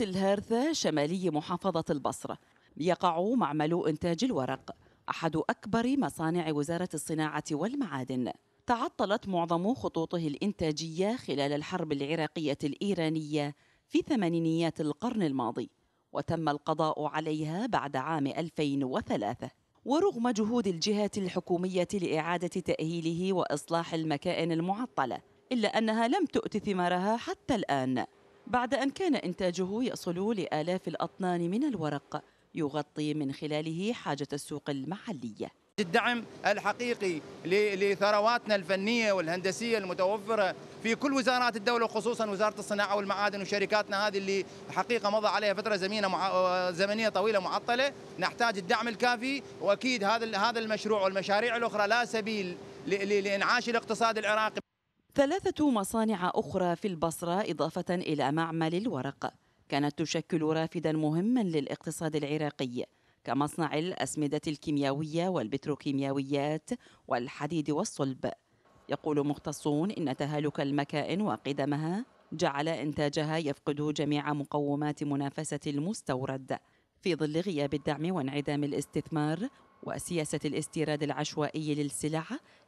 منطقة الهرثة شمالي محافظة البصرة يقع معمل إنتاج الورق أحد أكبر مصانع وزارة الصناعة والمعادن تعطلت معظم خطوطه الإنتاجية خلال الحرب العراقية الإيرانية في ثمانينيات القرن الماضي وتم القضاء عليها بعد عام 2003 ورغم جهود الجهات الحكومية لإعادة تأهيله وإصلاح المكائن المعطلة إلا أنها لم تؤت ثمارها حتى الآن بعد أن كان إنتاجه يصل لآلاف الأطنان من الورق يغطي من خلاله حاجة السوق المحلية الدعم الحقيقي لثرواتنا الفنية والهندسية المتوفرة في كل وزارات الدولة وخصوصا وزارة الصناعة والمعادن وشركاتنا هذه اللي حقيقة مضى عليها فترة زمينة مع... زمنية طويلة معطلة نحتاج الدعم الكافي وأكيد هذا هذا المشروع والمشاريع الأخرى لا سبيل لإنعاش الاقتصاد العراقي ثلاثة مصانع أخرى في البصرة إضافة إلى معمل الورق كانت تشكل رافدا مهما للاقتصاد العراقي كمصنع الأسمدة الكيميائية والبتروكيماويات والحديد والصلب يقول مختصون إن تهالك المكائن وقدمها جعل إنتاجها يفقد جميع مقومات منافسة المستورد في ظل غياب الدعم وانعدام الاستثمار وسياسة الاستيراد العشوائي للسلع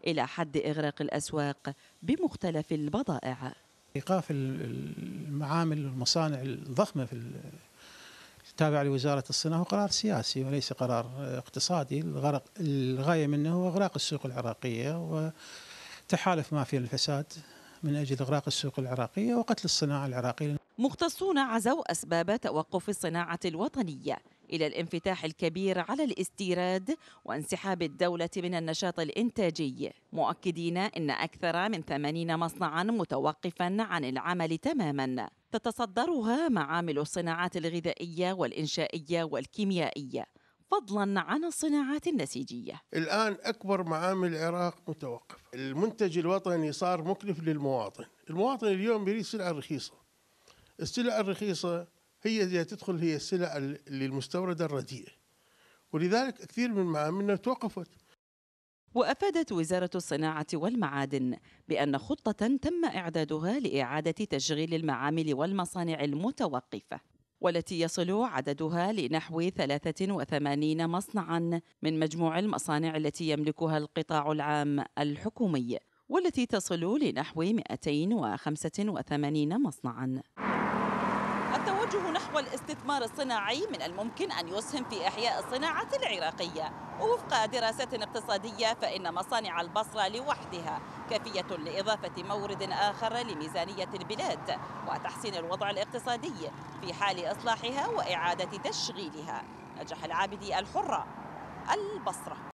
إلى حد إغراق الأسواق بمختلف البضائع إيقاف المعامل والمصانع الضخمة في التابعة لوزارة الصناعة هو قرار سياسي وليس قرار اقتصادي الغرق الغاية منه هو إغراق السوق العراقية وتحالف ما فيه الفساد من أجل إغراق السوق العراقية وقتل الصناعة العراقية مختصون عزوا أسباب توقف الصناعة الوطنية إلى الانفتاح الكبير على الاستيراد وانسحاب الدولة من النشاط الإنتاجي مؤكدين إن أكثر من 80 مصنعا متوقفا عن العمل تماما تتصدرها معامل الصناعات الغذائية والإنشائية والكيميائية فضلا عن الصناعات النسيجية الآن أكبر معامل العراق متوقف المنتج الوطني صار مكلف للمواطن المواطن اليوم يريد سلعة رخيصة السلع الرخيصة هي اللي تدخل هي السلع للمستورد الرديئة ولذلك كثير من معاملنا توقفت وأفادت وزارة الصناعة والمعادن بأن خطة تم إعدادها لإعادة تشغيل المعامل والمصانع المتوقفة والتي يصل عددها لنحو 83 مصنعا من مجموع المصانع التي يملكها القطاع العام الحكومي والتي تصل لنحو 285 مصنعا التوجه نحو الاستثمار الصناعي من الممكن أن يسهم في إحياء الصناعة العراقية ووفق دراسات اقتصادية فإن مصانع البصرة لوحدها كافية لإضافة مورد آخر لميزانية البلاد وتحسين الوضع الاقتصادي في حال إصلاحها وإعادة تشغيلها نجح العابدي الحرة البصرة